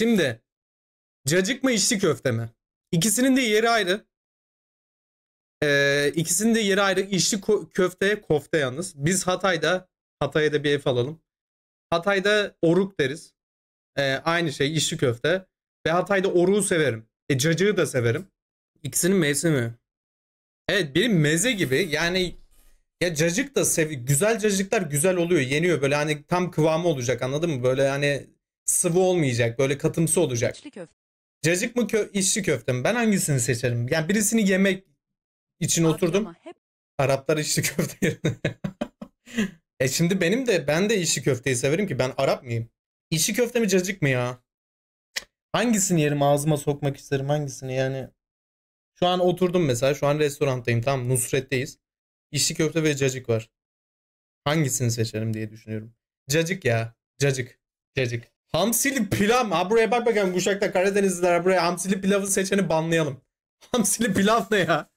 Şimdi cacık mı içli köfte mi? İkisinin de yeri ayrı. Ee, ikisinin de yeri ayrı. İçli ko- köfteye kofte yalnız. Biz Hatay'da Hatay'a da bir ev alalım. Hatay'da oruk deriz. Ee, aynı şey içli köfte. Ve Hatay'da oruğu severim. E, cacığı da severim. İkisinin mevsimi. Evet benim meze gibi yani ya cacık da sev güzel cacıklar güzel oluyor yeniyor böyle hani tam kıvamı olacak anladın mı böyle yani sıvı olmayacak. Böyle katımsı olacak. İçli köfte. Cacık mı kö içli köfte mi? Ben hangisini seçerim? Yani birisini yemek için Abi oturdum. Hep... Araplar içli köfte yerine. e şimdi benim de ben de içli köfteyi severim ki ben Arap mıyım? İçli köfte mi cacık mı ya? Hangisini yerim ağzıma sokmak isterim hangisini yani? Şu an oturdum mesela şu an restoranttayım tamam Nusret'teyiz. İçli köfte ve cacık var. Hangisini seçerim diye düşünüyorum. Cacık ya. Cacık. Cacık. Hamsili pilav. Ha buraya bak bakalım Kuşak'ta Karadenizliler buraya hamsili pilavı seçeni banlayalım. Hamsili pilav ne ya?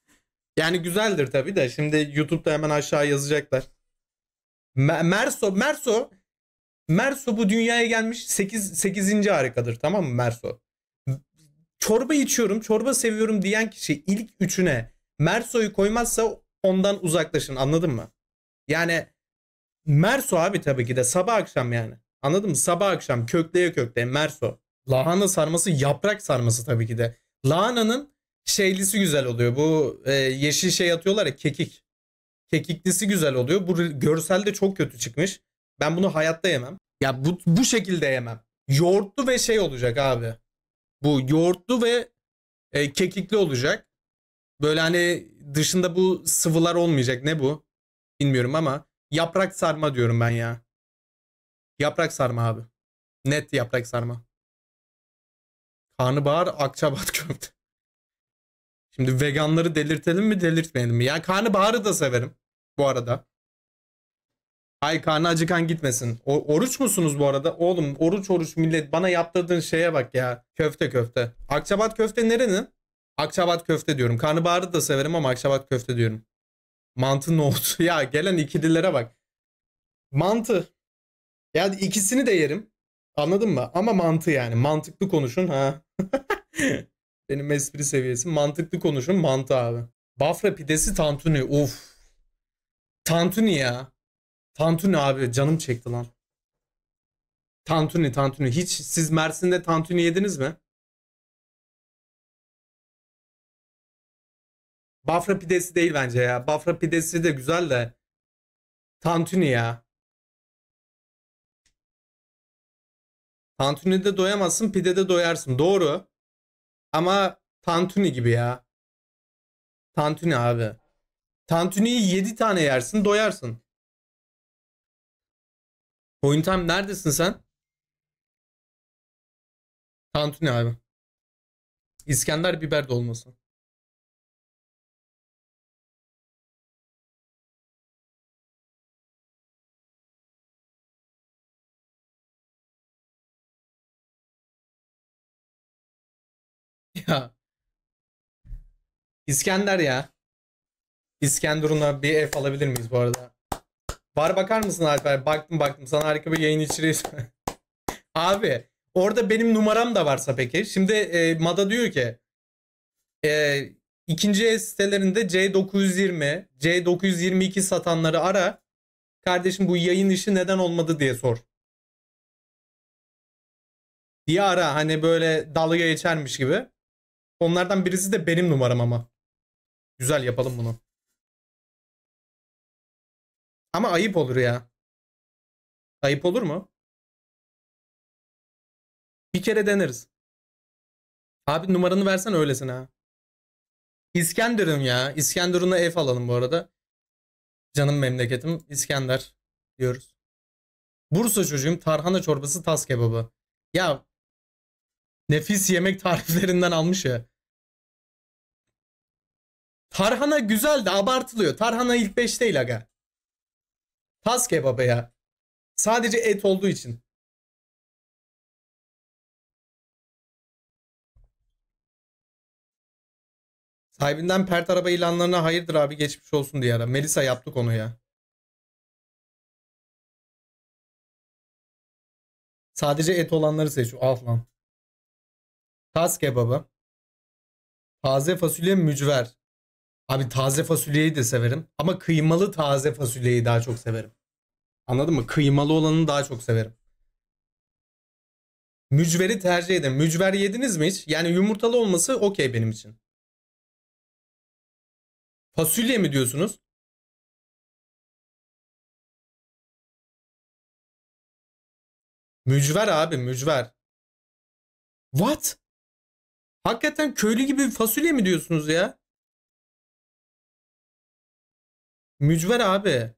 Yani güzeldir tabi de şimdi YouTube'da hemen aşağı yazacaklar. Merso Merso Merso bu dünyaya gelmiş 8 8. harikadır tamam mı Merso? Çorba içiyorum, çorba seviyorum diyen kişi ilk üçüne Merso'yu koymazsa ondan uzaklaşın anladın mı? Yani Merso abi tabii ki de sabah akşam yani. Anladın mı? Sabah akşam kökleye kökleye merso. Lahana sarması yaprak sarması tabii ki de. Lahananın şeylisi güzel oluyor. Bu e, yeşil şey atıyorlar ya kekik. Kekiklisi güzel oluyor. Bu görselde çok kötü çıkmış. Ben bunu hayatta yemem. Ya bu, bu şekilde yemem. Yoğurtlu ve şey olacak abi. Bu yoğurtlu ve e, kekikli olacak. Böyle hani dışında bu sıvılar olmayacak. Ne bu? Bilmiyorum ama yaprak sarma diyorum ben ya. Yaprak sarma abi. Net yaprak sarma. Karnabahar akçabat köfte. Şimdi veganları delirtelim mi delirtmeyelim mi? Yani karnabaharı da severim bu arada. Ay karnı acıkan gitmesin. O, oruç musunuz bu arada? Oğlum oruç oruç millet bana yaptırdığın şeye bak ya. Köfte köfte. Akçabat köfte nerenin? Akçabat köfte diyorum. Karnabaharı da severim ama akçabat köfte diyorum. Mantı oldu? Ya gelen ikililere bak. Mantı. Yani ikisini de yerim. Anladın mı? Ama mantı yani. Mantıklı konuşun ha. Benim espri seviyesi. Mantıklı konuşun mantı abi. Bafra pidesi tantuni. Of. Tantuni ya. Tantuni abi. Canım çekti lan. Tantuni tantuni. Hiç siz Mersin'de tantuni yediniz mi? Bafra pidesi değil bence ya. Bafra pidesi de güzel de. Tantuni ya. Tantuni'de doyamazsın pidede doyarsın. Doğru. Ama tantuni gibi ya. Tantuni abi. Tantuni'yi 7 tane yersin doyarsın. Oyun time neredesin sen? Tantuni abi. İskender biber dolması. İskender ya. İskenderun'a bir F alabilir miyiz bu arada? Var bakar mısın Alper? Baktım baktım. Sana harika bir yayın içeriği. Abi orada benim numaram da varsa peki. Şimdi e, Mada diyor ki e, ikinci el sitelerinde C920, C922 satanları ara. Kardeşim bu yayın işi neden olmadı diye sor. Diye ara hani böyle dalga geçermiş gibi. Onlardan birisi de benim numaram ama. Güzel yapalım bunu. Ama ayıp olur ya. Ayıp olur mu? Bir kere deneriz. Abi numaranı versen öylesin ha. İskenderun ya. İskenderun'a ev alalım bu arada. Canım memleketim İskender diyoruz. Bursa çocuğum tarhana çorbası tas kebabı. Ya nefis yemek tariflerinden almış ya. Tarhana güzel de abartılıyor. Tarhana ilk 5 değil aga. Tas kebabı ya. Sadece et olduğu için. Sahibinden pert araba ilanlarına hayırdır abi geçmiş olsun diye ara. Melisa yaptık onu ya. Sadece et olanları seç. Al lan. Tas kebabı. Taze fasulye mücver. Abi taze fasulyeyi de severim. Ama kıymalı taze fasulyeyi daha çok severim. Anladın mı? Kıymalı olanı daha çok severim. Mücveri tercih ederim. Mücver yediniz mi hiç? Yani yumurtalı olması okey benim için. Fasulye mi diyorsunuz? Mücver abi mücver. What? Hakikaten köylü gibi fasulye mi diyorsunuz ya? Mücver abi.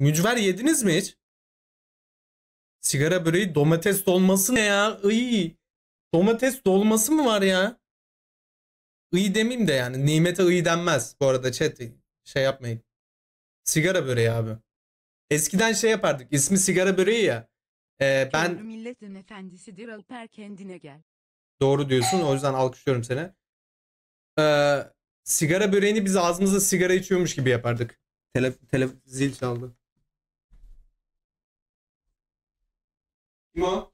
Mücver yediniz mi hiç? Sigara böreği domates dolması ne ya? Iy. Domates dolması mı var ya? Iy demeyeyim de yani. Nimete iy denmez. Bu arada chat şey yapmayın. Sigara böreği abi. Eskiden şey yapardık. İsmi sigara böreği ya. Ee, ben... milletin efendisidir Alper kendine gel. Doğru diyorsun. O yüzden alkışlıyorum seni. Ee, sigara böreğini biz ağzımızda sigara içiyormuş gibi yapardık. Tele, tele zil çaldı. Kim o?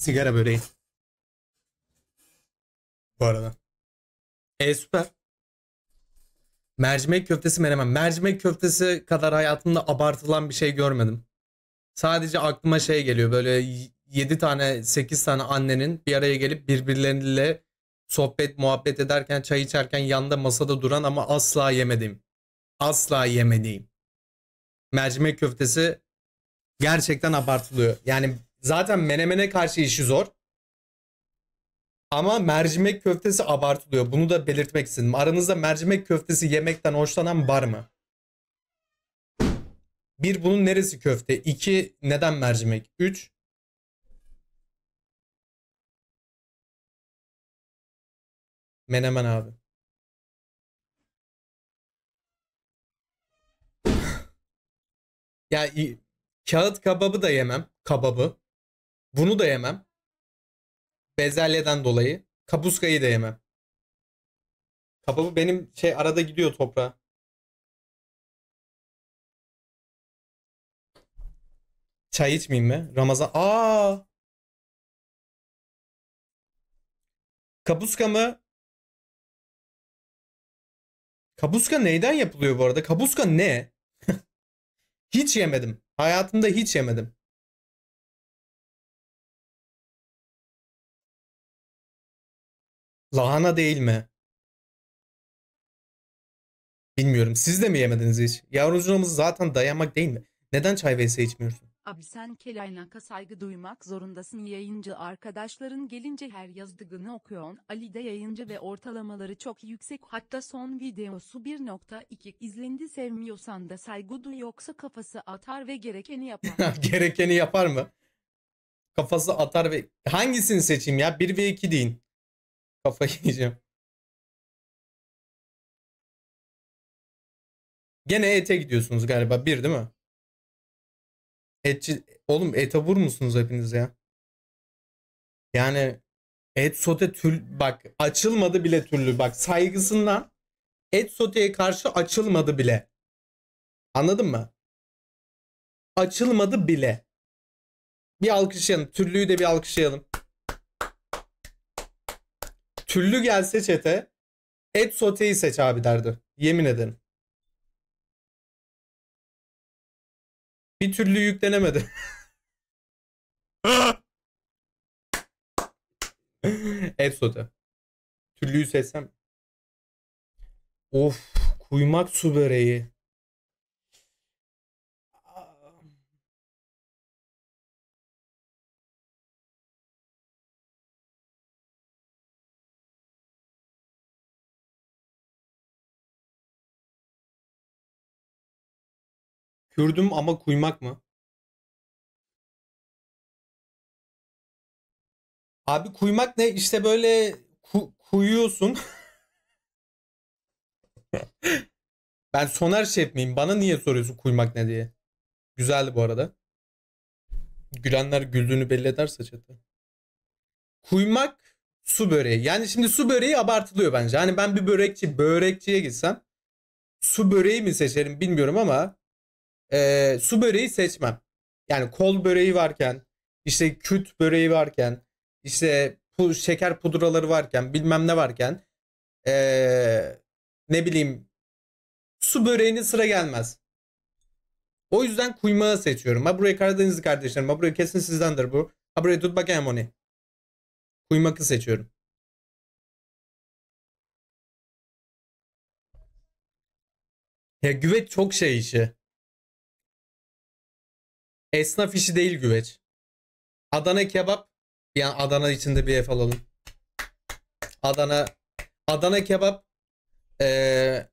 Sigara böreği. Bu arada. E süper. Mercimek köftesi menemen. Mercimek köftesi kadar hayatımda abartılan bir şey görmedim. Sadece aklıma şey geliyor böyle 7 tane 8 tane annenin bir araya gelip birbirleriyle sohbet muhabbet ederken çay içerken yanında masada duran ama asla yemedim. Asla yemediğim. Mercimek köftesi gerçekten abartılıyor. Yani zaten menemene karşı işi zor. Ama mercimek köftesi abartılıyor. Bunu da belirtmek istedim. Aranızda mercimek köftesi yemekten hoşlanan var mı? Bir bunun neresi köfte? İki neden mercimek? Üç Menemen abi. ya kağıt kababı da yemem. Kababı. Bunu da yemem bezelyeden dolayı. Kapuskayı da yemem. Kabuğu benim şey arada gidiyor toprağa. Çay içmeyeyim mi? Ramazan. Aa! Kapuska mı? Kapuska neyden yapılıyor bu arada? Kapuska ne? hiç yemedim. Hayatımda hiç yemedim. Lahana değil mi? Bilmiyorum. Siz de mi yemediniz hiç? Yavrucuğumuz zaten dayanmak değil mi? Neden çay vs içmiyorsun? Abi sen Kelaynak'a saygı duymak zorundasın. Yayıncı arkadaşların gelince her yazdığını okuyorsun. Ali de yayıncı ve ortalamaları çok yüksek. Hatta son videosu 1.2 izlendi. Sevmiyorsan da saygı duy yoksa kafası atar ve gerekeni yapar. Gerekeni yapar mı? Kafası atar ve... Hangisini seçeyim ya? 1 ve 2 deyin. Kafa yiyeceğim. Gene ete gidiyorsunuz galiba. Bir değil mi? Etçi... Oğlum ete vur musunuz hepiniz ya? Yani et sote tül... Bak açılmadı bile türlü. Bak saygısından et soteye karşı açılmadı bile. Anladın mı? Açılmadı bile. Bir alkışlayalım. Türlüyü de bir alkışlayalım. Tüllü gelse çete et soteyi seç abi derdi. Yemin ederim. Bir türlü yüklenemedi. et sote. Tüllüyü seçsem. Of kuymak su böreği. Kürdüm ama kuymak mı? Abi kuymak ne? İşte böyle ku kuyuyorsun. ben Soner Şef miyim? Bana niye soruyorsun kuymak ne diye? Güzeldi bu arada. Gülenler güldüğünü belli ederse çete. Kuymak su böreği. Yani şimdi su böreği abartılıyor bence. Hani ben bir börekçi, börekçiye gitsem su böreği mi seçerim bilmiyorum ama e, su böreği seçmem. Yani kol böreği varken, işte küt böreği varken, işte pu şeker pudraları varken, bilmem ne varken e, ne bileyim su böreğinin sıra gelmez. O yüzden kuymağı seçiyorum. Ha buraya Karadenizli kardeşlerim. Ha buraya kesin sizdendir bu. Ha buraya tut bakayım onu. Kuymakı seçiyorum. Ya güveç çok şey işi. Esnaf işi değil güveç. Adana kebap. Yani Adana içinde bir F alalım. Adana Adana kebap ee,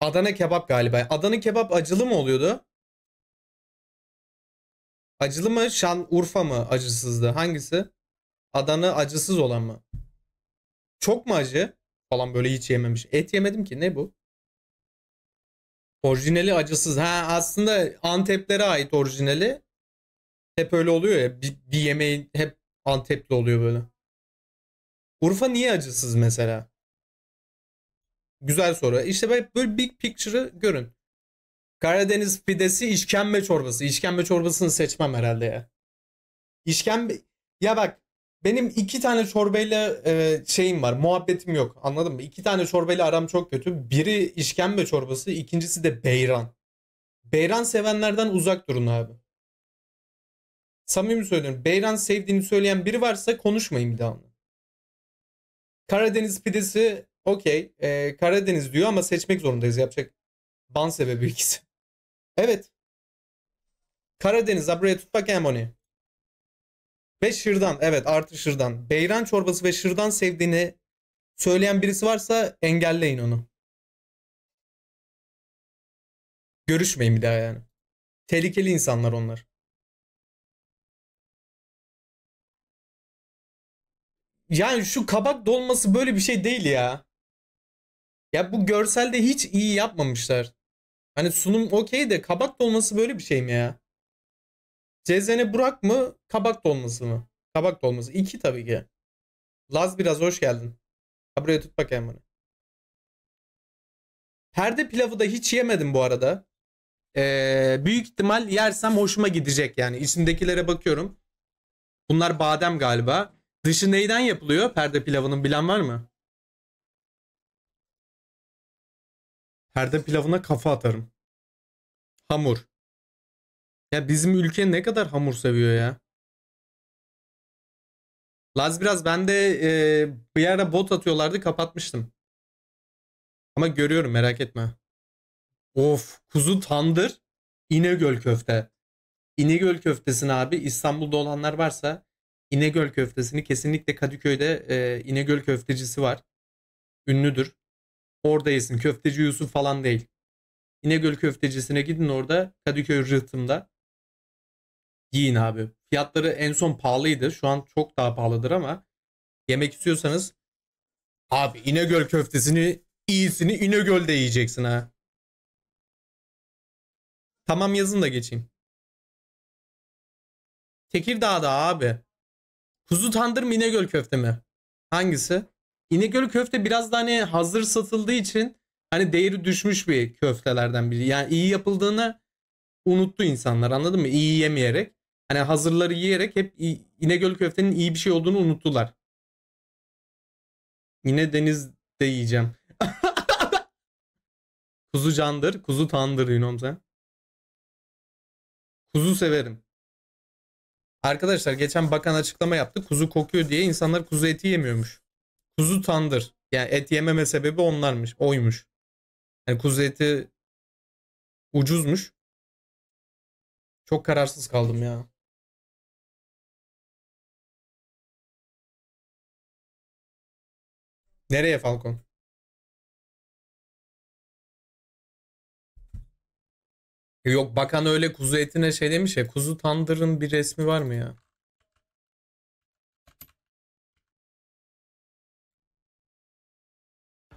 Adana kebap galiba. Adana kebap acılı mı oluyordu? Acılı mı? Şan Urfa mı acısızdı? Hangisi? Adana acısız olan mı? Çok mu acı? Falan böyle hiç yememiş. Et yemedim ki. Ne bu? Orijinali acısız. Ha aslında Anteplere ait orijinali. Hep öyle oluyor ya. Bir, bir yemeğin hep Antepli oluyor böyle. Urfa niye acısız mesela? Güzel soru. İşte böyle big picture'ı görün. Karadeniz pidesi işkembe çorbası. İşkembe çorbasını seçmem herhalde ya. İşkembe... Ya bak benim iki tane çorbeyle e, şeyim var. Muhabbetim yok. Anladın mı? İki tane çorbeyle aram çok kötü. Biri işkembe çorbası, ikincisi de beyran. Beyran sevenlerden uzak durun abi. Samimi söylüyorum. Beyran sevdiğini söyleyen biri varsa konuşmayın bir daha onunla. Karadeniz pidesi okey. E, Karadeniz diyor ama seçmek zorundayız. Yapacak ban sebebi ikisi. Evet. Karadeniz buraya tutmak emoni. Ve şırdan. Evet artı şırdan. Beyran çorbası ve şırdan sevdiğini söyleyen birisi varsa engelleyin onu. Görüşmeyin bir daha yani. Tehlikeli insanlar onlar. Yani şu kabak dolması böyle bir şey değil ya. Ya bu görselde hiç iyi yapmamışlar. Hani sunum okey de kabak dolması böyle bir şey mi ya? Cezene Burak mı? Kabak dolması mı? Kabak dolması. İki tabii ki. Laz biraz hoş geldin. Ha buraya tut bakayım bana. Perde pilavı da hiç yemedim bu arada. Ee, büyük ihtimal yersem hoşuma gidecek yani. içindekilere bakıyorum. Bunlar badem galiba. Dışı neyden yapılıyor perde pilavının bilen var mı? Perde pilavına kafa atarım. Hamur. Ya bizim ülke ne kadar hamur seviyor ya. Laz biraz ben de e, bir yerde bot atıyorlardı kapatmıştım. Ama görüyorum merak etme. Of kuzu tandır İnegöl köfte. İnegöl köftesini abi İstanbul'da olanlar varsa İnegöl köftesini kesinlikle Kadıköy'de e, İnegöl köftecisi var. Ünlüdür. Orada yesin. Köfteci Yusuf falan değil. İnegöl köftecisine gidin orada Kadıköy Rıhtım'da. Yiyin abi. Fiyatları en son pahalıydı. Şu an çok daha pahalıdır ama yemek istiyorsanız abi İnegöl köftesini iyisini İnegöl'de yiyeceksin ha. Tamam yazın da geçeyim. Tekirdağ'da abi. Kuzu tandır mı İnegöl köfte mi? Hangisi? İnegöl köfte biraz da hani hazır satıldığı için hani değeri düşmüş bir köftelerden biri. Yani iyi yapıldığını unuttu insanlar anladın mı? İyi yemeyerek. Hani hazırları yiyerek hep İnegöl köftenin iyi bir şey olduğunu unuttular. Yine deniz de yiyeceğim. kuzu candır, kuzu tandır sen. Kuzu severim. Arkadaşlar geçen bakan açıklama yaptı. Kuzu kokuyor diye insanlar kuzu eti yemiyormuş. Kuzu tandır. Yani et yememe sebebi onlarmış. Oymuş. Yani kuzu eti ucuzmuş. Çok kararsız kaldım ya. Nereye Falcon? Yok bakan öyle kuzu etine şey demiş ya. Kuzu tandırın bir resmi var mı ya?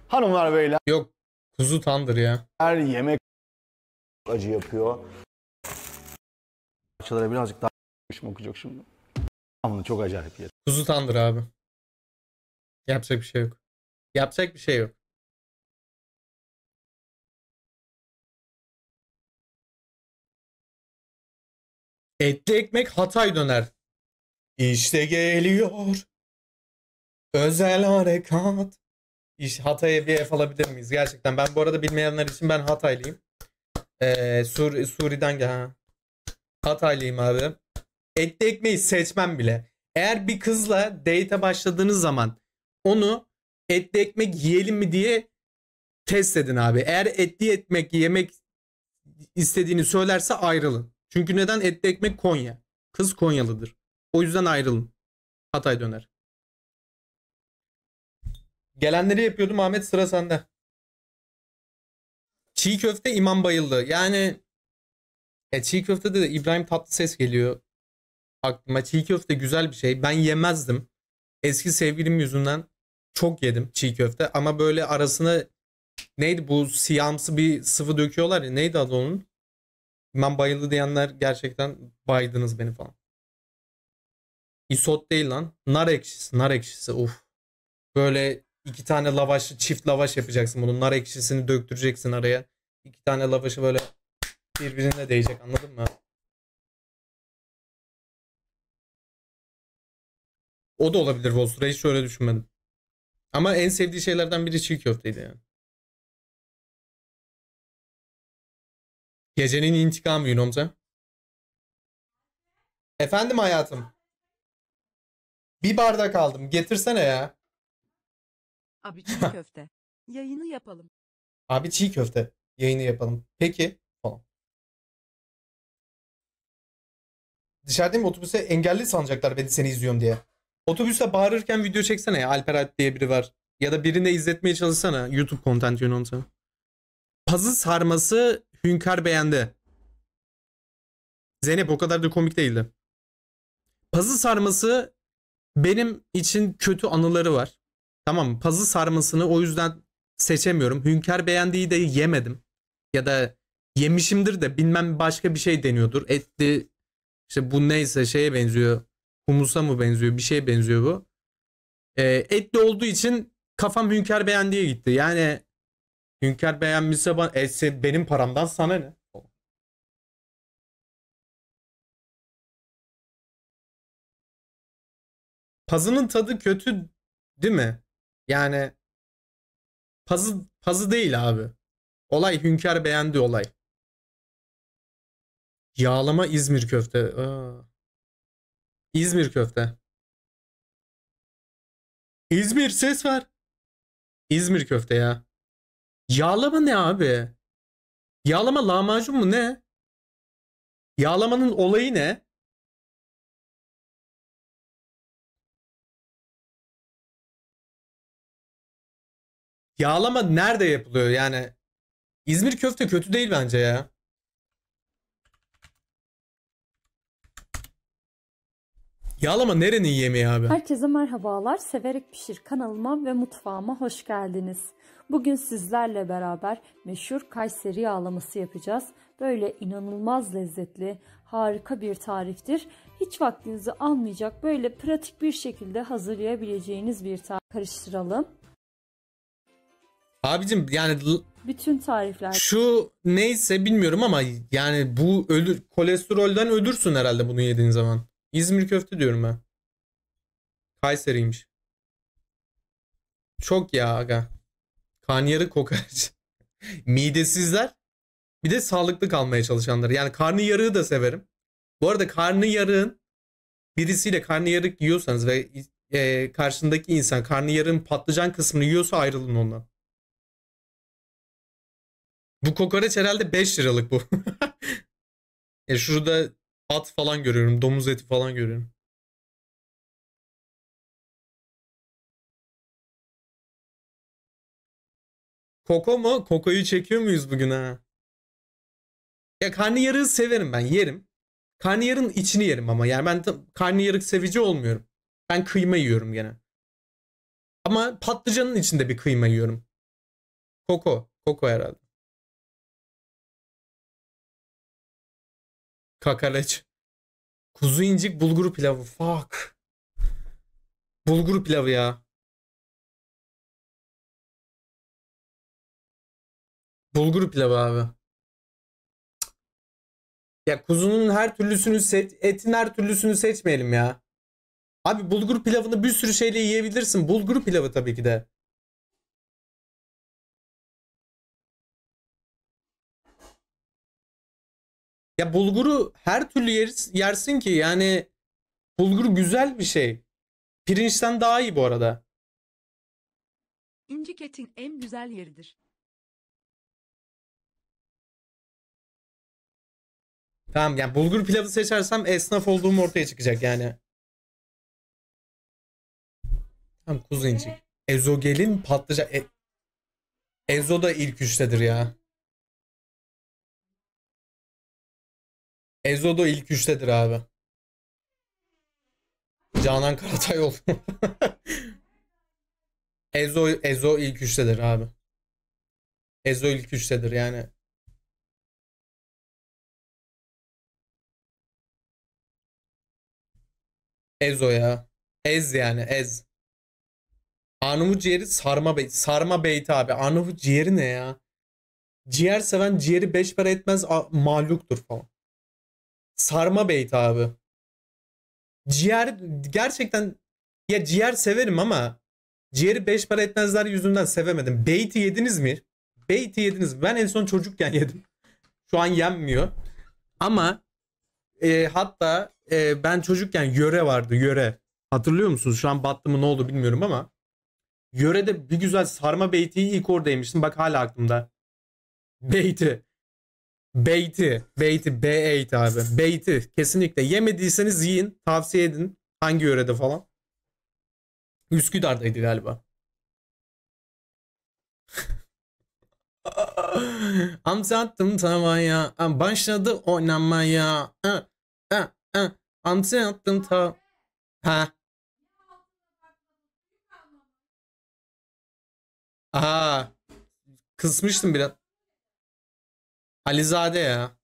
Hanımlar beyler. Yok kuzu tandır ya. Her yemek acı yapıyor. Açılara birazcık daha hoşuma okuyacak şimdi. Ama çok acayip yer. Kuzu tandır abi. Yapacak bir şey yok. Yapacak bir şey yok. Etli ekmek Hatay döner. İşte geliyor. Özel harekat. İş, Hatay'a bir F alabilir miyiz? Gerçekten ben bu arada bilmeyenler için ben Hataylıyım. Ee, Sur Suri'den gel. Hataylıyım abi. Etli ekmeği seçmem bile. Eğer bir kızla date'e başladığınız zaman onu etli ekmek yiyelim mi diye test edin abi. Eğer etli ekmek yemek istediğini söylerse ayrılın. Çünkü neden etli ekmek Konya. Kız Konyalıdır. O yüzden ayrılın. Hatay döner. Gelenleri yapıyordum Ahmet sıra sende. Çiğ köfte imam bayıldı. Yani e, çiğ köfte de İbrahim tatlı ses geliyor aklıma. Çiğ köfte güzel bir şey. Ben yemezdim. Eski sevgilim yüzünden çok yedim çiğ köfte ama böyle arasına neydi bu siyamsı bir sıvı döküyorlar ya neydi adı onun? Ben bayıldı diyenler gerçekten baydınız beni falan. İsot değil lan. Nar ekşisi. Nar ekşisi. Uf. Böyle iki tane lavaşı çift lavaş yapacaksın bunun. Nar ekşisini döktüreceksin araya. İki tane lavaşı böyle birbirine değecek anladın mı? O da olabilir Volstra. Hiç öyle düşünmedim. Ama en sevdiği şeylerden biri çiğ köfteydi yani. Gecenin intikamı Yunomca. Efendim hayatım. Bir bardak aldım. Getirsene ya. Abi çiğ köfte. Yayını yapalım. Abi çiğ köfte. Yayını yapalım. Peki. Dışarıda Dışarıdayım otobüse engelli sanacaklar beni seni izliyorum diye. Otobüste bağırırken video çeksene ya Alper Alp diye biri var. Ya da birine izletmeye çalışsana YouTube content yönünde. Pazı sarması Hünkar beğendi. Zeynep o kadar da komik değildi. Pazı sarması benim için kötü anıları var. Tamam pazı sarmasını o yüzden seçemiyorum. Hünkar beğendiği de yemedim. Ya da yemişimdir de bilmem başka bir şey deniyordur. Etli işte bu neyse şeye benziyor. Humusa mı benziyor? Bir şeye benziyor bu. E, etli olduğu için kafam Hünkar diye gitti. Yani Hünkar beğenmişse bana, etse benim paramdan sana ne? Pazının tadı kötü değil mi? Yani pazı pazı değil abi. Olay Hünkar beğendi olay. Yağlama İzmir köfte. Aa. İzmir köfte. İzmir ses ver. İzmir köfte ya. Yağlama ne abi? Yağlama lahmacun mu ne? Yağlamanın olayı ne? Yağlama nerede yapılıyor yani? İzmir köfte kötü değil bence ya. Yağlama nerenin yemeği abi? Herkese merhabalar. Severek Pişir kanalıma ve mutfağıma hoş geldiniz. Bugün sizlerle beraber meşhur Kayseri yağlaması yapacağız. Böyle inanılmaz lezzetli, harika bir tariftir. Hiç vaktinizi almayacak böyle pratik bir şekilde hazırlayabileceğiniz bir tarif. Karıştıralım. Abicim yani bütün tarifler. Şu neyse bilmiyorum ama yani bu ölür kolesterolden ölürsün herhalde bunu yediğin zaman. İzmir köfte diyorum ben. Kayseri'ymiş. Çok ya aga. Karnıyarı kokar. Midesizler. Bir de sağlıklı kalmaya çalışanlar. Yani karnı yarığı da severim. Bu arada karnı yarığın birisiyle karnı yarık yiyorsanız ve e, karşındaki insan karnı yarığın patlıcan kısmını yiyorsa ayrılın ondan. Bu kokoreç herhalde 5 liralık bu. e şurada At falan görüyorum. Domuz eti falan görüyorum. Koko mu? Kokoyu çekiyor muyuz bugün ha? Ya karnıyarığı severim ben. Yerim. Karnıyarın içini yerim ama. Yani ben karnıyarık sevici olmuyorum. Ben kıyma yiyorum gene. Ama patlıcanın içinde bir kıyma yiyorum. Koko. Koko herhalde. Kakaleç. Kuzu incik bulgur pilavı. Fuck. Bulgur pilavı ya. Bulgur pilavı abi. Ya kuzunun her türlüsünü seç, etin her türlüsünü seçmeyelim ya. Abi bulgur pilavını bir sürü şeyle yiyebilirsin. Bulgur pilavı tabii ki de. Ya bulguru her türlü yersin ki yani bulgur güzel bir şey. Pirinçten daha iyi bu arada. İncik etin en güzel yeridir. Tamam yani bulgur pilavı seçersem esnaf olduğum ortaya çıkacak yani. Tamam kuzu incik. Ezogelin patlıca E Ezo da ilk üçtedir ya. Ezodo ilk üçtedir abi. Canan Karatayol. Ezo, Ezo ilk üçtedir abi. Ezo ilk üçtedir yani. Ezo ya. Ez yani ez. Arnavut ciğeri sarma bey sarma beyti abi. Arnavut ciğeri ne ya? Ciğer seven ciğeri beş para etmez mahluktur falan sarma beyti abi. Ciğer gerçekten ya ciğer severim ama ciğeri beş para etmezler yüzünden sevemedim. Beyti yediniz mi? Beyti yediniz mi? Ben en son çocukken yedim. Şu an yenmiyor. Ama e, hatta e, ben çocukken yöre vardı yöre. Hatırlıyor musunuz? Şu an battı mı ne oldu bilmiyorum ama. Yörede bir güzel sarma beytiyi ilk orada yemiştim. Bak hala aklımda. Beyti. Beyti. Beyti. b abi. Beyti. Kesinlikle. Yemediyseniz yiyin. Tavsiye edin. Hangi yörede falan. Üsküdar'daydı galiba. Amsattım tavaya. Başladı oynamaya. Ha, ha, ha. Amsattım ta... Ha. Aa. Kısmıştım biraz. Alizade ya.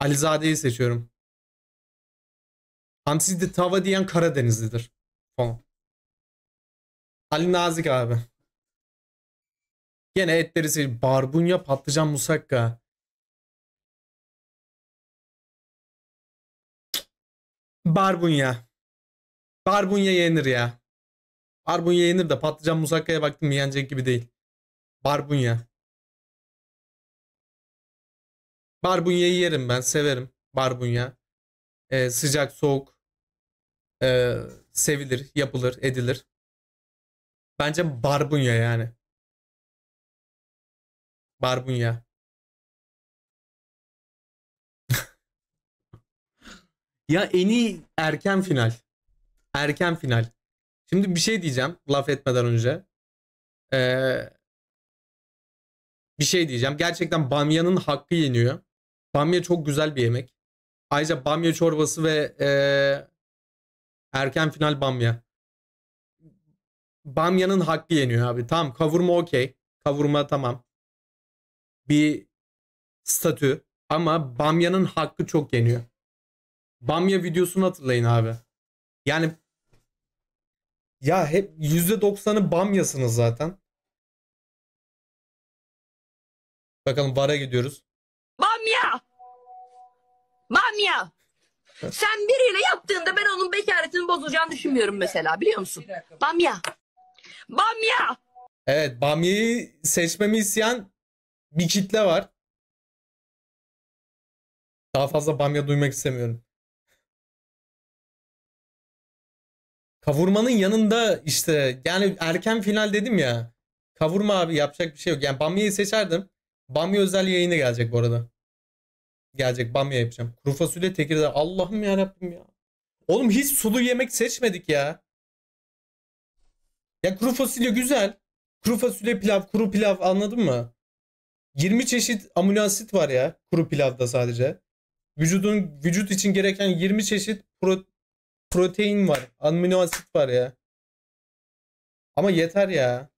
Alizade'yi seçiyorum. Hamsi tava diyen Karadenizlidir. Tamam. Ali Nazik abi. Yine etleri seç. Barbunya, patlıcan, musakka. Barbunya. Barbunya yenir ya. Barbunya yenir de patlıcan musakkaya baktım yenecek gibi değil. Barbunya. Barbunya'yı yerim ben. Severim barbunya. Ee, sıcak soğuk e, sevilir, yapılır, edilir. Bence barbunya yani. Barbunya. ya en iyi erken final. Erken final. Şimdi bir şey diyeceğim laf etmeden önce. Ee, bir şey diyeceğim. Gerçekten Bamya'nın hakkı yeniyor. Bamya çok güzel bir yemek. Ayrıca bamya çorbası ve e, erken final bamya. Bamyanın hakkı yeniyor abi. Tamam kavurma okey. Kavurma tamam. Bir statü ama bamyanın hakkı çok yeniyor. Bamya videosunu hatırlayın abi. Yani ya hep %90'ı bamyasınız zaten. Bakalım VAR'a gidiyoruz. Bamya. Sen biriyle yaptığında ben onun bekaretini bozulacağını düşünmüyorum mesela biliyor musun? Bamya. Bamya. Evet Bamya'yı seçmemi isteyen bir kitle var. Daha fazla Bamya duymak istemiyorum. Kavurmanın yanında işte yani erken final dedim ya. Kavurma abi yapacak bir şey yok. Yani Bamya'yı seçerdim. Bamya özel yayını gelecek bu arada gelecek bamya yapacağım. Kuru fasulye Tekirdağ. Allah'ım ya Rabbim ya. Oğlum hiç sulu yemek seçmedik ya. Ya kuru fasulye güzel. Kuru fasulye pilav, kuru pilav anladın mı? 20 çeşit amino asit var ya kuru pilavda sadece. Vücudun vücut için gereken 20 çeşit pro, protein var, amino asit var ya. Ama yeter ya.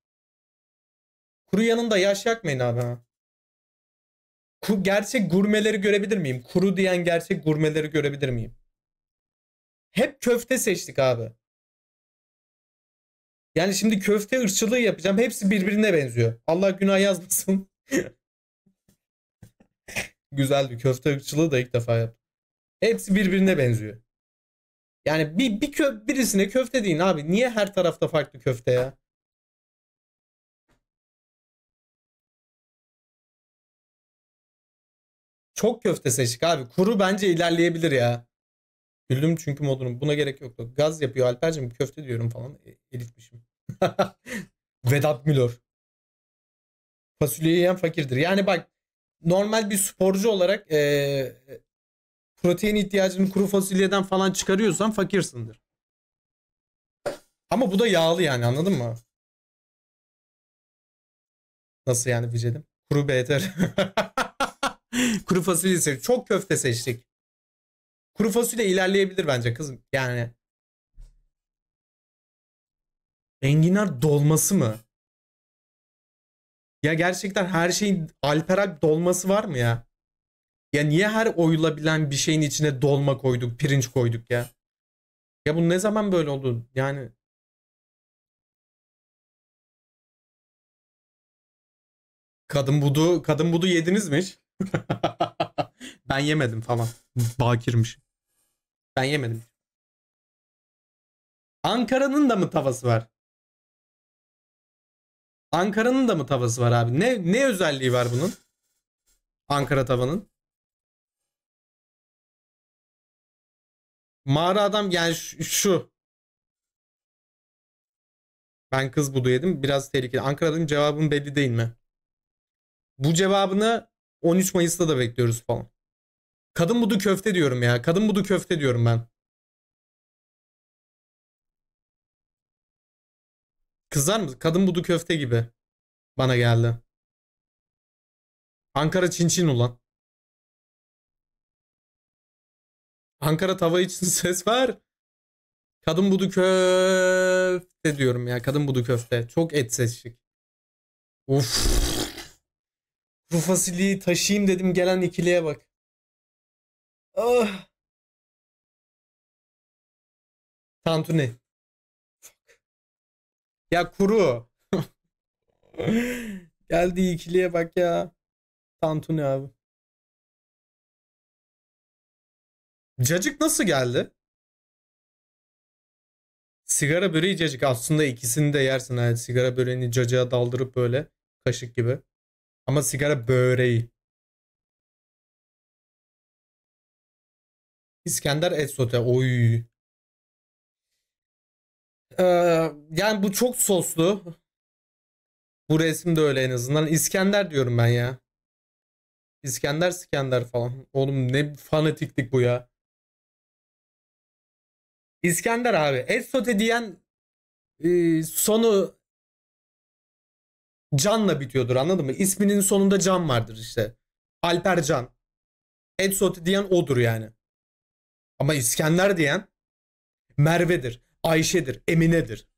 Kuru yanında yaş yakmayın abi ha ku, gerçek gurmeleri görebilir miyim? Kuru diyen gerçek gurmeleri görebilir miyim? Hep köfte seçtik abi. Yani şimdi köfte ırçılığı yapacağım. Hepsi birbirine benziyor. Allah günah yazmasın. Güzeldi. Köfte ırkçılığı da ilk defa yaptım. Hepsi birbirine benziyor. Yani bir, bir kö birisine köfte deyin abi. Niye her tarafta farklı köfte ya? Çok köfte seçik abi. Kuru bence ilerleyebilir ya. Güldüm çünkü modunun buna gerek yoktu. Gaz yapıyor Alper'cim köfte diyorum falan. E, elitmişim. Vedat Milor. Fasulyeyi yiyen fakirdir. Yani bak normal bir sporcu olarak e, protein ihtiyacını kuru fasulyeden falan çıkarıyorsan fakirsindir. Ama bu da yağlı yani anladın mı? Nasıl yani Vicedim? Kuru beter. Kuru fasulye seçtik. Çok köfte seçtik. Kuru fasulye ilerleyebilir bence kızım. Yani. Enginar dolması mı? Ya gerçekten her şeyin alper alp dolması var mı ya? Ya niye her oyulabilen bir şeyin içine dolma koyduk, pirinç koyduk ya? Ya bu ne zaman böyle oldu? Yani Kadın budu, kadın budu yediniz mi ben yemedim falan. Bakirmiş. Ben yemedim. Ankara'nın da mı tavası var? Ankara'nın da mı tavası var abi? Ne ne özelliği var bunun? Ankara tavanın. Mağara adam yani şu. Ben kız budu yedim. Biraz tehlikeli. Ankara'nın cevabın belli değil mi? Bu cevabını 13 Mayıs'ta da bekliyoruz falan. Kadın budu köfte diyorum ya. Kadın budu köfte diyorum ben. Kızlar mı? Kadın budu köfte gibi. Bana geldi. Ankara çinçin ulan. Ankara tava için ses ver. Kadın budu köfte diyorum ya. Kadın budu köfte. Çok et seçtik. Uff. Bu fasulyeyi taşıyayım dedim gelen ikiliye bak. Ah. Tantuni. Ya kuru. Geldi ikiliye bak ya. Tantuni abi. Cacık nasıl geldi? Sigara böreği cacık. Aslında ikisini de yersin. Yani sigara böreğini cacığa daldırıp böyle kaşık gibi. Ama sigara böreği. İskender et sote. Oy. Ee, yani bu çok soslu. Bu resim de öyle en azından. İskender diyorum ben ya. İskender Skender falan. Oğlum ne fanatiklik bu ya. İskender abi. Et sote diyen e, sonu Can'la bitiyordur anladın mı? İsminin sonunda Can vardır işte. Alper Can. Edsot diyen odur yani. Ama İskender diyen Merve'dir, Ayşe'dir, Emine'dir.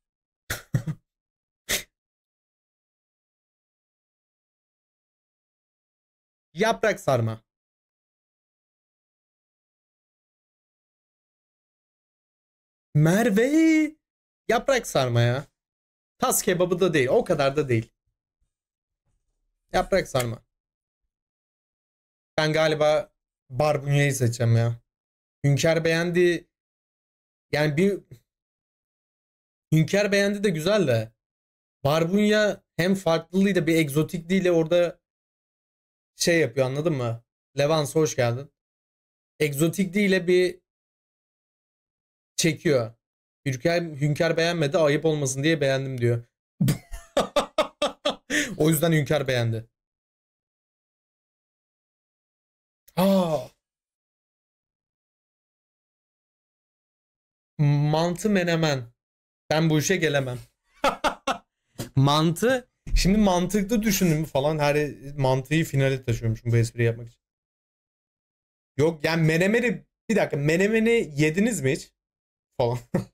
Yaprak sarma. Merve yaprak sarma ya. Tas kebabı da değil. O kadar da değil. Yaprak sarma. Ben galiba Barbunya'yı seçeceğim ya. Hünkar beğendi. Yani bir Hünkar beğendi de güzel de. Barbunya hem farklılığı da bir egzotikliğiyle orada şey yapıyor anladın mı? Levans hoş geldin. Egzotikliğiyle bir çekiyor. Hünkar, Hünkar beğenmedi ayıp olmasın diye beğendim diyor. O yüzden Yünker beğendi. Aa. Mantı menemen. Ben bu işe gelemem. Mantı? Şimdi mantıklı düşündüm falan. Her mantıyı finale taşıyormuşum bu espriyi yapmak için. Yok yani menemeni bir dakika menemeni yediniz mi hiç? Falan.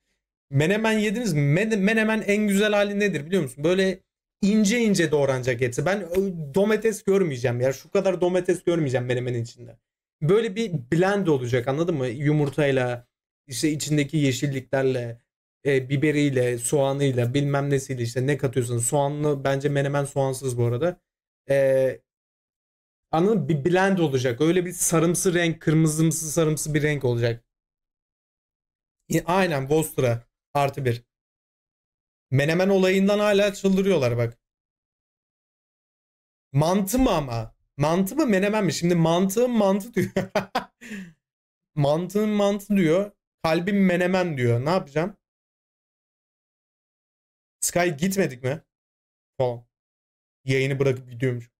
menemen yediniz mi? Men, menemen en güzel hali nedir biliyor musun? Böyle ince ince doğranacak eti. Ben e, domates görmeyeceğim ya. Şu kadar domates görmeyeceğim menemenin içinde. Böyle bir blend olacak anladın mı? Yumurtayla işte içindeki yeşilliklerle e, biberiyle, soğanıyla, bilmem nesiyle işte ne katıyorsun. Soğanlı bence menemen soğansız bu arada. E, anladın mı? Bir blend olacak. Öyle bir sarımsı renk, kırmızımsı sarımsı bir renk olacak. E, aynen Vostra artı bir. Menemen olayından hala çıldırıyorlar bak. Mantı mı ama? Mantı mı menemen mi? Şimdi mantığın mantı diyor. mantığın mantı diyor. Kalbim menemen diyor. Ne yapacağım? Sky gitmedik mi? Falan. Yayını bırakıp gidiyormuş.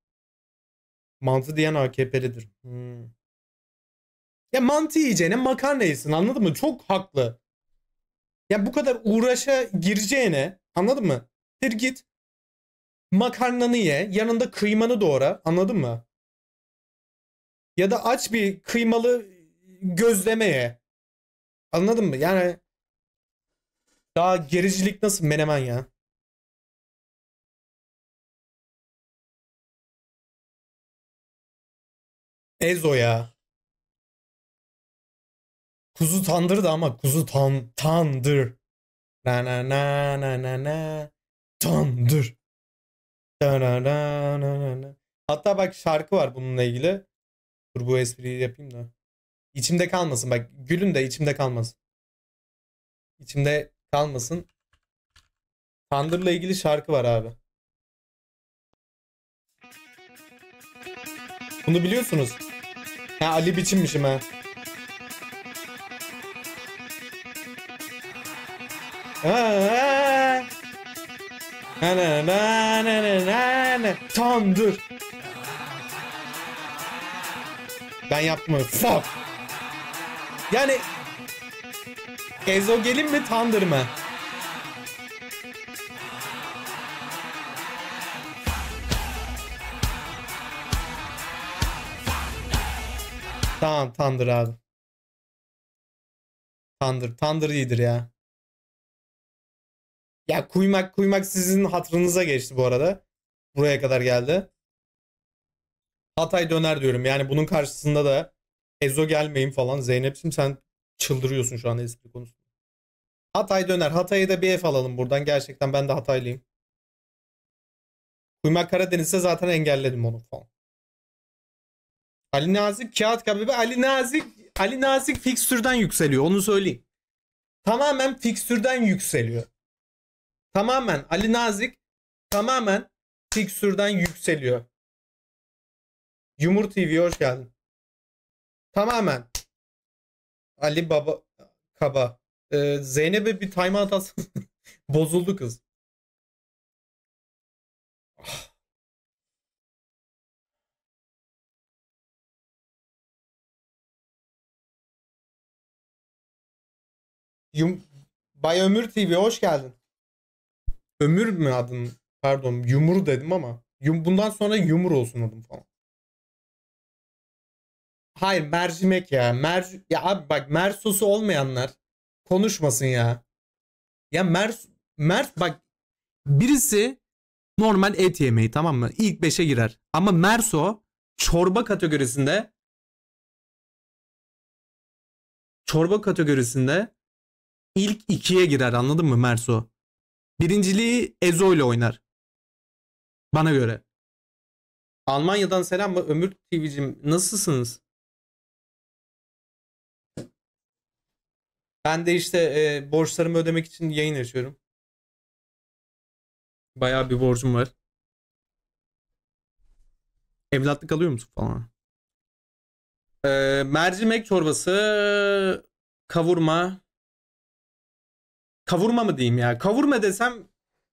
Mantı diyen AKP'lidir. Hmm. Ya mantı yiyeceğine makarna yesin anladın mı? Çok haklı. Ya bu kadar uğraşa gireceğine anladın mı? Bir git makarnanı ye yanında kıymanı doğra anladın mı? Ya da aç bir kıymalı gözlemeye Anladın mı? Yani daha gericilik nasıl menemen ya? Ezo ya. Kuzu tandır da ama kuzu tan tandır. Na na na na na na. Tandır. Da na na na na. Hatta bak şarkı var bununla ilgili. Dur bu espriyi yapayım da. İçimde kalmasın bak. Gülün de içimde kalmasın. İçimde kalmasın. Tandır'la ilgili şarkı var abi. Bunu biliyorsunuz. Ha Ali biçimmişim ha. Ee? Tandır. Ben yapmıyorum. Fuck. Yani ezo gelin mi Tandır mı? Tamam Tandır abi. Tandır. Tandır iyidir ya. Ya kuymak kuymak sizin hatırınıza geçti bu arada. Buraya kadar geldi. Hatay döner diyorum. Yani bunun karşısında da Ezo gelmeyin falan. Zeynep'sim sen çıldırıyorsun şu an espri konusunda. Hatay döner. Hatay'a da bir F alalım buradan. Gerçekten ben de Hataylıyım. Kuymak Karadeniz'e zaten engelledim onu falan. Ali Nazik kağıt kabibi. Ali Nazik Ali Nazik fikstürden yükseliyor. Onu söyleyeyim. Tamamen fikstürden yükseliyor. Tamamen Ali Nazik tamamen Fixtür'den yükseliyor. Yumur TV'ye hoş geldin. Tamamen Ali Baba Kaba. Ee, Zeynep'e bir time hatası bozuldu kız. Ah. Yum Bay Ömür TV hoş geldin. Ömür mü adın? Pardon Yumur dedim ama. Yum, bundan sonra Yumur olsun adım falan. Hayır mercimek ya. Mer ya abi bak mer sosu olmayanlar konuşmasın ya. Ya mer mer bak birisi normal et yemeği tamam mı? İlk 5'e girer. Ama merso çorba kategorisinde çorba kategorisinde ilk 2'ye girer anladın mı merso? Birinciliği Ezo ile oynar. Bana göre. Almanya'dan selam Ömür TV'cim. Nasılsınız? Ben de işte e, borçlarımı ödemek için yayın açıyorum. Bayağı bir borcum var. Evlatlık alıyor musun falan? E, mercimek çorbası, kavurma, kavurma mı diyeyim ya? Kavurma desem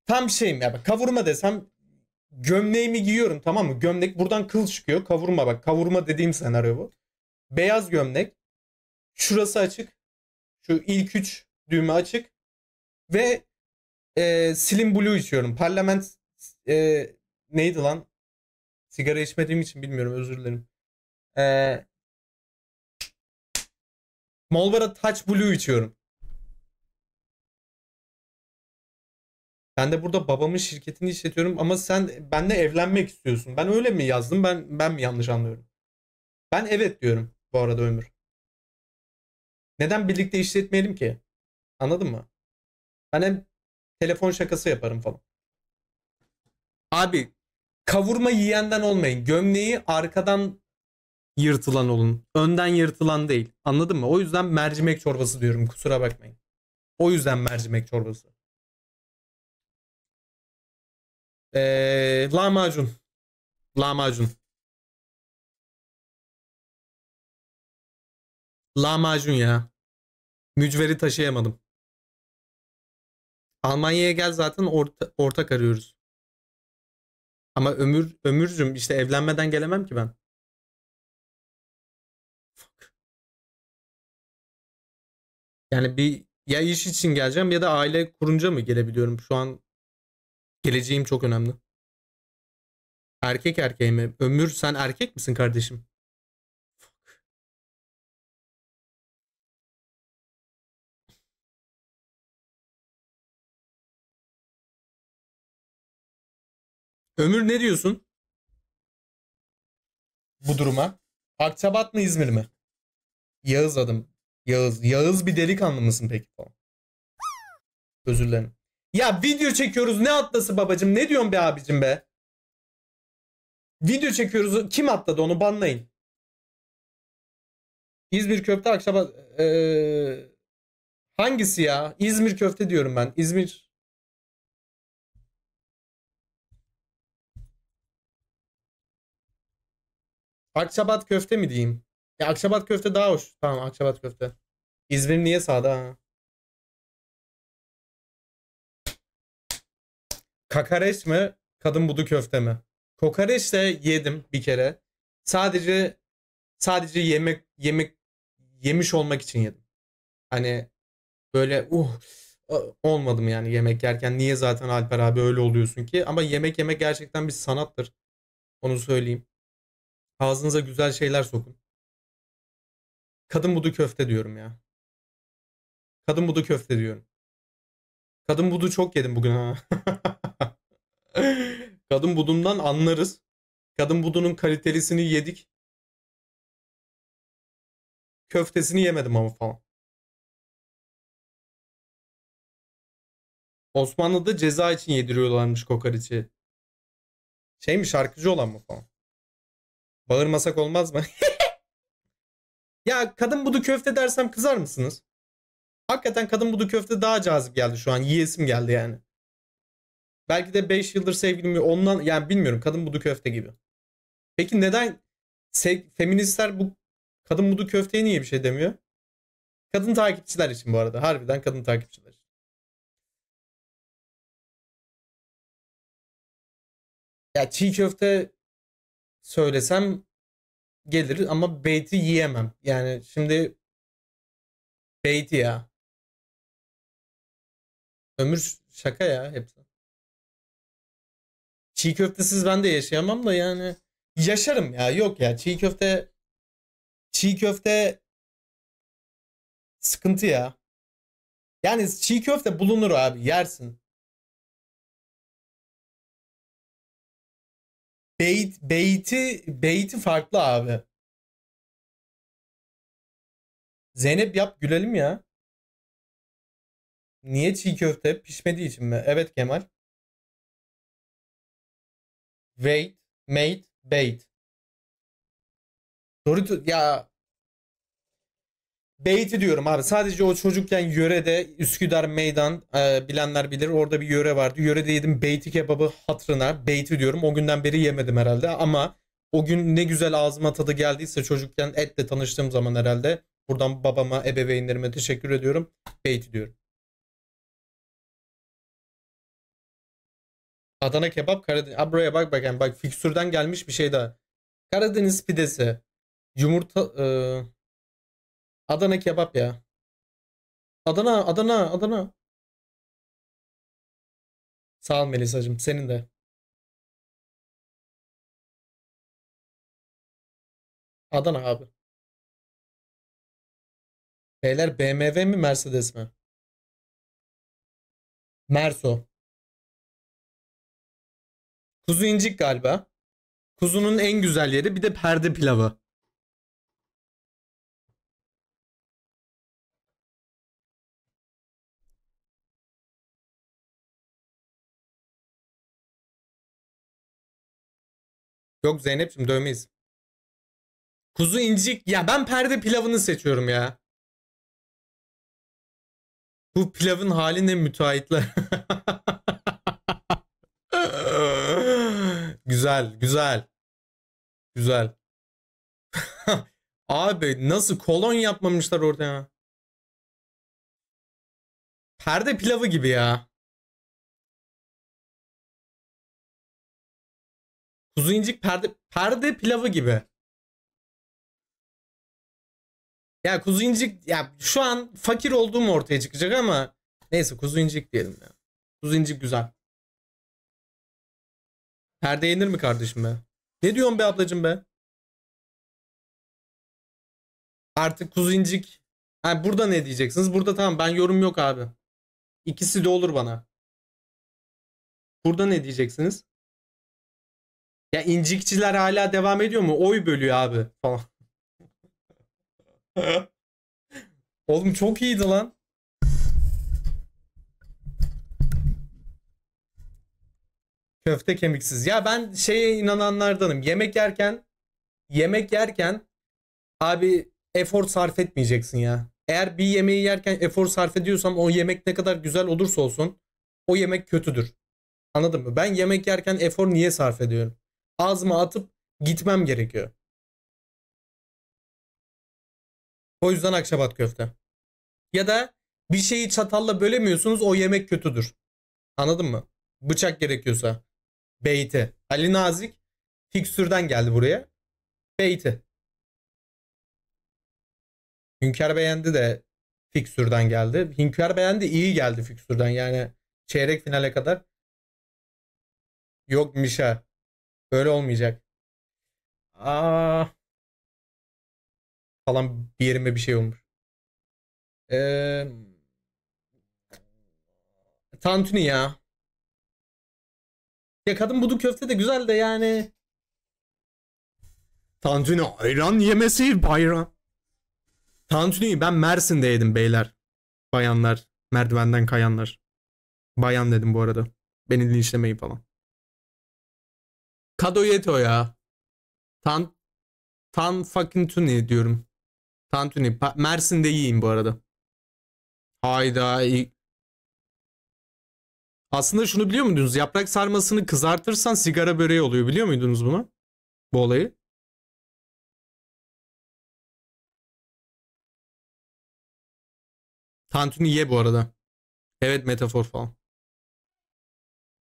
tam şeyim ya. Bak, kavurma desem gömleğimi giyiyorum tamam mı? Gömlek buradan kıl çıkıyor. Kavurma bak. Kavurma dediğim senaryo bu. Beyaz gömlek. Şurası açık. Şu ilk üç düğme açık. Ve e, Slim Blue içiyorum. Parlament e, neydi lan? Sigara içmediğim için bilmiyorum özür dilerim. E, Marlboro Touch Blue içiyorum. Ben de burada babamın şirketini işletiyorum ama sen benle evlenmek istiyorsun. Ben öyle mi yazdım? Ben ben mi yanlış anlıyorum? Ben evet diyorum bu arada Ömür. Neden birlikte işletmeyelim ki? Anladın mı? Ben hem telefon şakası yaparım falan. Abi kavurma yiyenden olmayın. Gömleği arkadan yırtılan olun. Önden yırtılan değil. Anladın mı? O yüzden mercimek çorbası diyorum. Kusura bakmayın. O yüzden mercimek çorbası. Ee, lahmacun. Lahmacun. Lahmacun ya. Mücveri taşıyamadım. Almanya'ya gel zaten orta, ortak arıyoruz. Ama ömür ömürcüm işte evlenmeden gelemem ki ben. Fuck. Yani bir ya iş için geleceğim ya da aile kurunca mı gelebiliyorum? Şu an Geleceğim çok önemli. Erkek erkeğe mi? Ömür sen erkek misin kardeşim? Fuck. Ömür ne diyorsun? Bu duruma. Akçabat mı İzmir mi? Yağız adım. Yağız. Yağız bir delikanlı mısın peki? Özür dilerim. Ya video çekiyoruz ne atlası babacım ne diyorsun be abicim be. Video çekiyoruz kim atladı onu banlayın. İzmir köfte akşama ee, hangisi ya? İzmir köfte diyorum ben. İzmir Akçabat köfte mi diyeyim? Ya Akçabat köfte daha hoş. Tamam Akçabat köfte. İzmir niye sağda ha? Kakares mi? Kadın budu köfte mi? Kokares de yedim bir kere. Sadece sadece yemek yemek yemiş olmak için yedim. Hani böyle uh olmadım yani yemek yerken. Niye zaten Alper abi öyle oluyorsun ki? Ama yemek yemek gerçekten bir sanattır. Onu söyleyeyim. Ağzınıza güzel şeyler sokun. Kadın budu köfte diyorum ya. Kadın budu köfte diyorum. Kadın budu çok yedim bugün ha. Kadın budundan anlarız. Kadın budunun kalitelisini yedik. Köftesini yemedim ama falan. Osmanlı'da ceza için yediriyorlarmış kokoreçi. Şey mi şarkıcı olan mı falan? Bağırmasak olmaz mı? ya kadın budu köfte dersem kızar mısınız? Hakikaten kadın budu köfte daha cazip geldi şu an. Yiyesim geldi yani. Belki de 5 yıldır sevgilimi ondan yani bilmiyorum kadın budu köfte gibi. Peki neden feministler bu kadın budu köfteye niye bir şey demiyor? Kadın takipçiler için bu arada. Harbiden kadın takipçiler. Ya çiğ köfte söylesem gelir ama beyti yiyemem. Yani şimdi beyti ya. Ömür şaka ya hepsi. Çiğ köftesiz ben de yaşayamam da yani yaşarım ya yok ya çiğ köfte çiğ köfte sıkıntı ya. Yani çiğ köfte bulunur abi yersin. Beyt, beyti, beyti farklı abi. Zeynep yap gülelim ya. Niye çiğ köfte? Pişmediği için mi? Evet Kemal. Wait, mate, bait. Doğru ya Beyti diyorum abi. Sadece o çocukken yörede Üsküdar meydan e, bilenler bilir. Orada bir yöre vardı. Yörede yedim Baiti kebabı hatırına. Baiti diyorum. O günden beri yemedim herhalde ama o gün ne güzel ağzıma tadı geldiyse çocukken etle tanıştığım zaman herhalde. Buradan babama, ebeveynlerime teşekkür ediyorum. Baiti diyorum. Adana kebap Karadeniz. Aa, buraya bak bak yani bak fikstürden gelmiş bir şey daha. Karadeniz pidesi. Yumurta e, Adana kebap ya. Adana Adana Adana. Sağ ol Melisa'cığım senin de. Adana abi. Beyler BMW mi Mercedes mi? Merso. Kuzu incik galiba. Kuzunun en güzel yeri bir de perde pilavı. Yok Zeynep'ciğim dövmeyiz. Kuzu incik. Ya ben perde pilavını seçiyorum ya. Bu pilavın haline müteahhitler. Güzel, güzel. Güzel. Abi nasıl kolon yapmamışlar ortaya? Perde pilavı gibi ya. Kuzu incik perde perde pilavı gibi. Ya kuzu incik ya şu an fakir olduğum ortaya çıkacak ama neyse kuzu incik diyelim ya. Kuzu incik güzel. Perde yenir mi kardeşim be? Ne diyorsun be ablacım be? Artık kuzincik. Yani burada ne diyeceksiniz? Burada tamam ben yorum yok abi. İkisi de olur bana. Burada ne diyeceksiniz? Ya incikçiler hala devam ediyor mu? Oy bölüyor abi falan. Oğlum çok iyiydi lan. Köfte kemiksiz. Ya ben şeye inananlardanım. Yemek yerken yemek yerken abi efor sarf etmeyeceksin ya. Eğer bir yemeği yerken efor sarf ediyorsam o yemek ne kadar güzel olursa olsun o yemek kötüdür. Anladın mı? Ben yemek yerken efor niye sarf ediyorum? Ağzıma atıp gitmem gerekiyor. O yüzden akşabat köfte. Ya da bir şeyi çatalla bölemiyorsunuz o yemek kötüdür. Anladın mı? Bıçak gerekiyorsa. Beyti. Ali Nazik fikstürden geldi buraya. Beyti. Hünkar beğendi de fikstürden geldi. Hünkar beğendi iyi geldi fikstürden yani çeyrek finale kadar. Yok Mişa. Böyle olmayacak. Aa, ah. falan bir yerime bir şey olmuş. Ee, Tantuni ya. Ya kadın budu köfte de güzel de yani. Tantuni ayran yemesi bayram. Tantuni ben Mersin'de yedim beyler. Bayanlar. Merdivenden kayanlar. Bayan dedim bu arada. Beni linçlemeyin falan. Kadoyeto ya. Tan Tan fucking tuni diyorum. Tantuni. Mersin'de yiyeyim bu arada. Hayda. Aslında şunu biliyor muydunuz? Yaprak sarmasını kızartırsan sigara böreği oluyor. Biliyor muydunuz bunu? Bu olayı. Tantuni ye bu arada. Evet metafor falan.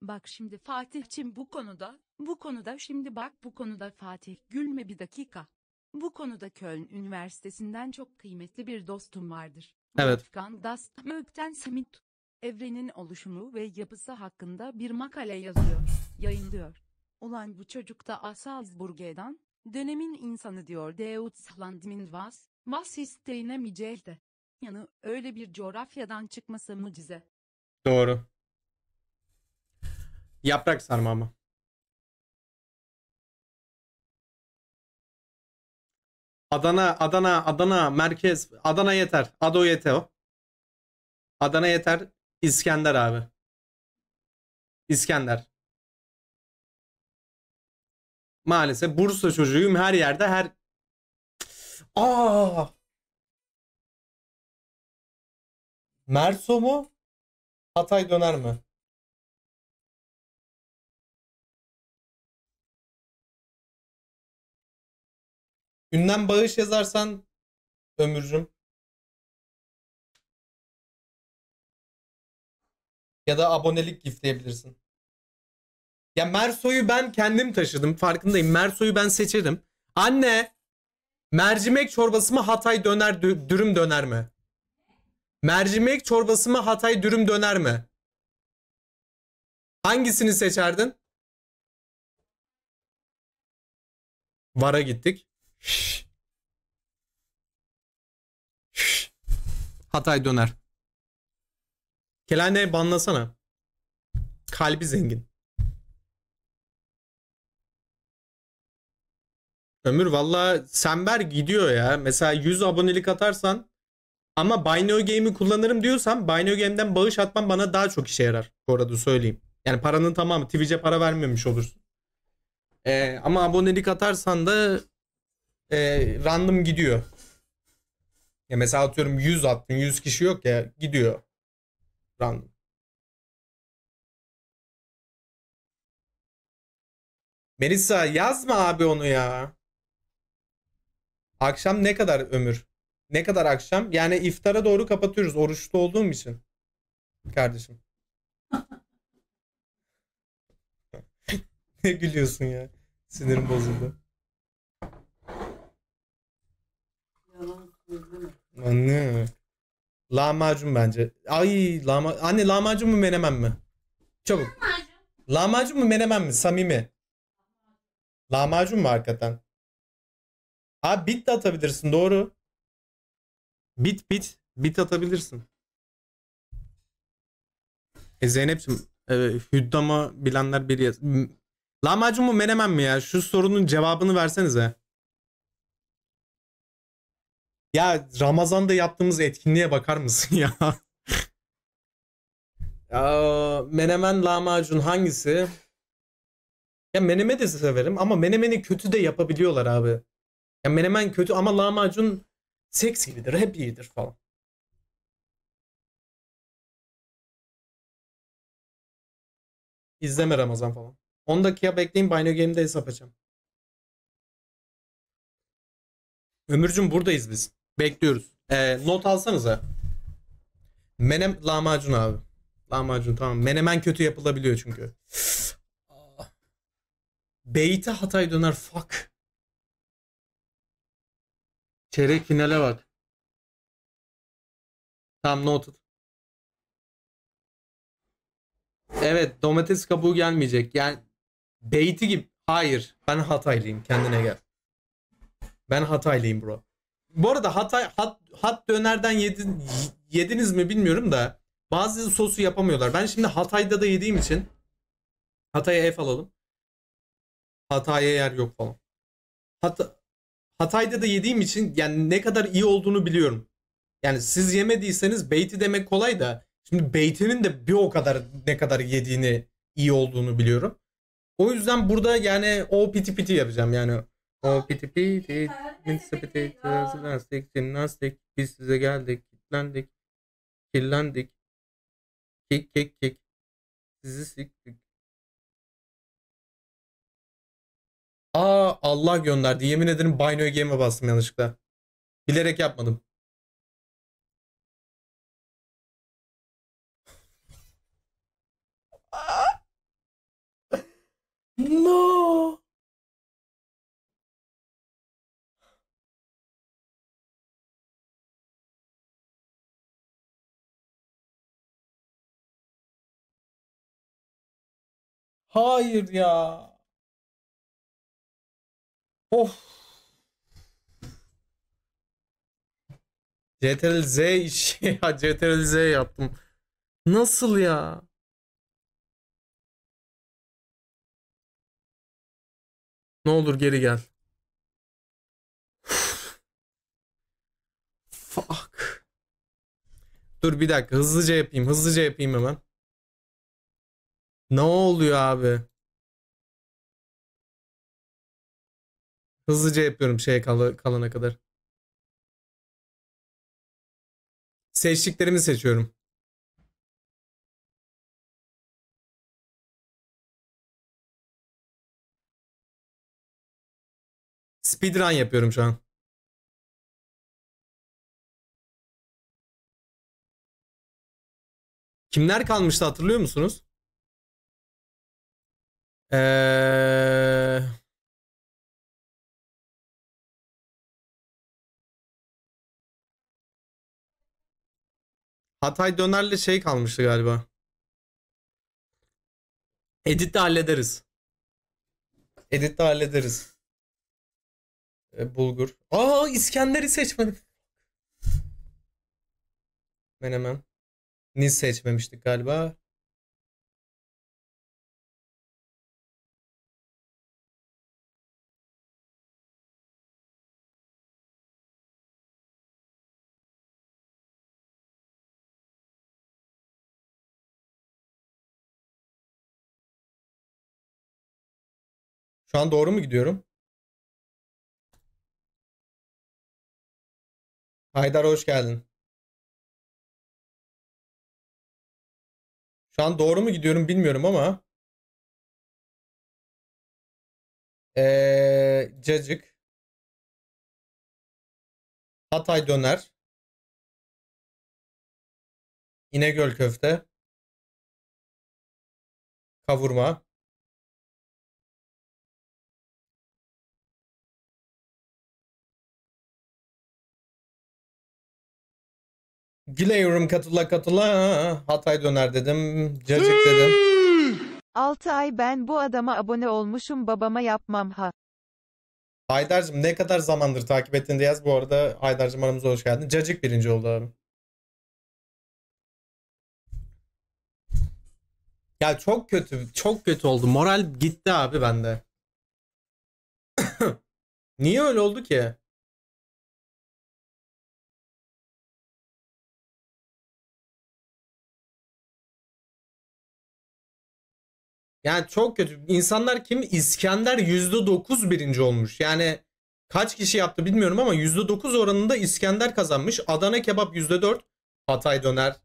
Bak şimdi Fatih için bu konuda, bu konuda şimdi bak bu konuda Fatih gülme bir dakika. Bu konuda Köln Üniversitesi'nden çok kıymetli bir dostum vardır. Evet. Wolfgang das Mögten Semit evrenin oluşumu ve yapısı hakkında bir makale yazıyor, yayınlıyor. Olan bu çocuk da Asalzburg'dan, dönemin insanı diyor Deutschlandmin was, was isteynemeyecekti. Yani öyle bir coğrafyadan çıkması mucize. Doğru. Yaprak sarma ama. Adana, Adana, Adana, merkez. Adana yeter. Ado yeter o. Adana yeter. İskender abi. İskender. Maalesef Bursa çocuğuyum her yerde her... Aa! Merso mu? Hatay döner mi? Günden bağış yazarsan Ömürcüm Ya da abonelik giftleyebilirsin. Ya Merso'yu ben kendim taşıdım. Farkındayım. Merso'yu ben seçerim. Anne mercimek çorbası mı Hatay döner dürüm döner mi? Mercimek çorbası mı Hatay dürüm döner mi? Hangisini seçerdin? Vara gittik. Hatay döner. Kelane banlasana. Kalbi zengin. Ömür valla Sember gidiyor ya. Mesela 100 abonelik atarsan ama Bineo Game'i kullanırım diyorsan Bineo Game'den bağış atman bana daha çok işe yarar. Bu arada söyleyeyim. Yani paranın tamamı Twitch'e para vermemiş olursun. Ee, ama abonelik atarsan da e, random gidiyor. Ya mesela atıyorum 100 attın 100 kişi yok ya gidiyor. Random. Melisa yazma abi onu ya. Akşam ne kadar ömür? Ne kadar akşam? Yani iftara doğru kapatıyoruz oruçlu olduğum için. Kardeşim. ne gülüyorsun ya? Sinirim bozuldu. Anne. Lahmacun bence. Ay lahma... Anne lahmacun mu menemen mi? Çabuk. Lahmacun. mu menemen mi? Samimi. Lahmacun mu hakikaten? Abi bit de atabilirsin doğru. Bit bit. Bit atabilirsin. E Zeynep'ciğim e, hüddama bilenler bir yaz. Lahmacun mu menemen mi ya? Şu sorunun cevabını versenize. Ya Ramazan'da yaptığımız etkinliğe bakar mısın ya? ya menemen lahmacun hangisi? Ya meneme de severim ama menemeni kötü de yapabiliyorlar abi. Ya menemen kötü ama lahmacun seks gibidir, hep iyidir falan. İzleme Ramazan falan. 10 dakika bekleyin Bino Game'de hesap açacağım. Ömürcüm buradayız biz. Bekliyoruz. Ee, not alsanıza. Menem lahmacun abi. Lahmacun tamam. Menemen kötü yapılabiliyor çünkü. Beyte Hatay döner fuck. Çeyrek finale bak. Tam noted. Evet domates kabuğu gelmeyecek. Yani beyti gibi. Hayır ben Hataylıyım kendine gel. Ben Hataylıyım bro. Bu arada Hatay hat, hat dönerden yedin, yediniz mi bilmiyorum da bazı sosu yapamıyorlar. Ben şimdi Hatay'da da yediğim için Hatay'a F alalım. Hatay'a yer yok falan. Hat Hatay'da da yediğim için yani ne kadar iyi olduğunu biliyorum. Yani siz yemediyseniz beyti demek kolay da şimdi beytinin de bir o kadar ne kadar yediğini iyi olduğunu biliyorum. O yüzden burada yani o piti piti yapacağım yani. OPTP, insipidate, lastik, jimnastik, biz size geldik, kilitlendik, kirlendik, kek kek kek, sizi siktik. Aa Allah gönderdi. Yemin ederim Binary Game'e bastım yanlışlıkla. Bilerek yapmadım. no! Hayır ya. Of. CTRL Z işi ya CTRL Z yaptım. Nasıl ya? Ne olur geri gel. Fuck. Dur bir dakika hızlıca yapayım hızlıca yapayım hemen. Ne oluyor abi? Hızlıca yapıyorum şey kal kalana kadar. Seçtiklerimi seçiyorum. Speedrun yapıyorum şu an. Kimler kalmıştı hatırlıyor musunuz? Ee... Hatay dönerle şey kalmıştı galiba. Edit de hallederiz. Edit de hallederiz. Ee, bulgur. Aa İskender'i seçmedim. Menemen. Niz seçmemiştik galiba. Şu an doğru mu gidiyorum? Haydar hoş geldin. Şu an doğru mu gidiyorum bilmiyorum ama ee, cacık Hatay döner İnegöl köfte kavurma Güleyorum katıla katıla. Hatay döner dedim. Cacık dedim. 6 ay ben bu adama abone olmuşum babama yapmam ha. Haydar'cığım ne kadar zamandır takip ettin diye yaz. Bu arada Haydar'cığım aramıza hoş geldin. Cacık birinci oldu abi. Ya çok kötü, çok kötü oldu. Moral gitti abi bende. Niye öyle oldu ki? Yani çok kötü. İnsanlar kim? İskender %9 birinci olmuş. Yani kaç kişi yaptı bilmiyorum ama %9 oranında İskender kazanmış. Adana kebap %4. Hatay döner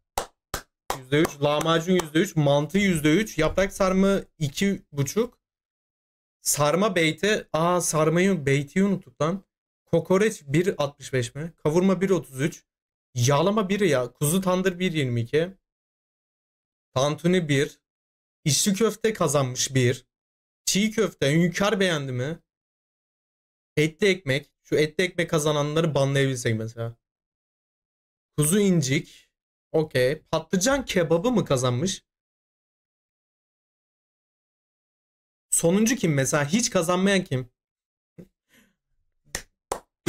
%3. Lahmacun %3. Mantı %3. Yaprak sarma 2,5. Sarma beyti. Aa sarmayı beyti unuttuk lan. Kokoreç 1.65 mi? Kavurma 1.33. Yağlama 1 ya. Kuzu tandır 1.22. Tantuni 1. İçli köfte kazanmış bir. Çiğ köfte Hünkar beğendi mi? Etli ekmek. Şu etli ekmek kazananları banlayabilsek mesela. Kuzu incik. Okey. Patlıcan kebabı mı kazanmış? Sonuncu kim mesela? Hiç kazanmayan kim?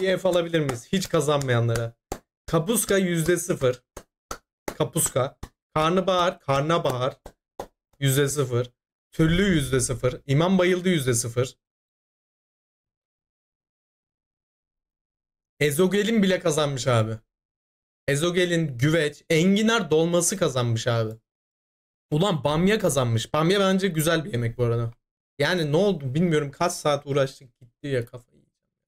Bir ev alabilir miyiz? Hiç kazanmayanlara. Kapuska yüzde sıfır. Kapuska. Karnabahar. Karnabahar yüzde sıfır. Türlü yüzde sıfır. İmam bayıldı yüzde sıfır. Ezogelin bile kazanmış abi. Ezogelin, güveç, enginar dolması kazanmış abi. Ulan bamya kazanmış. Bamya bence güzel bir yemek bu arada. Yani ne oldu bilmiyorum kaç saat uğraştık gitti ya kafa.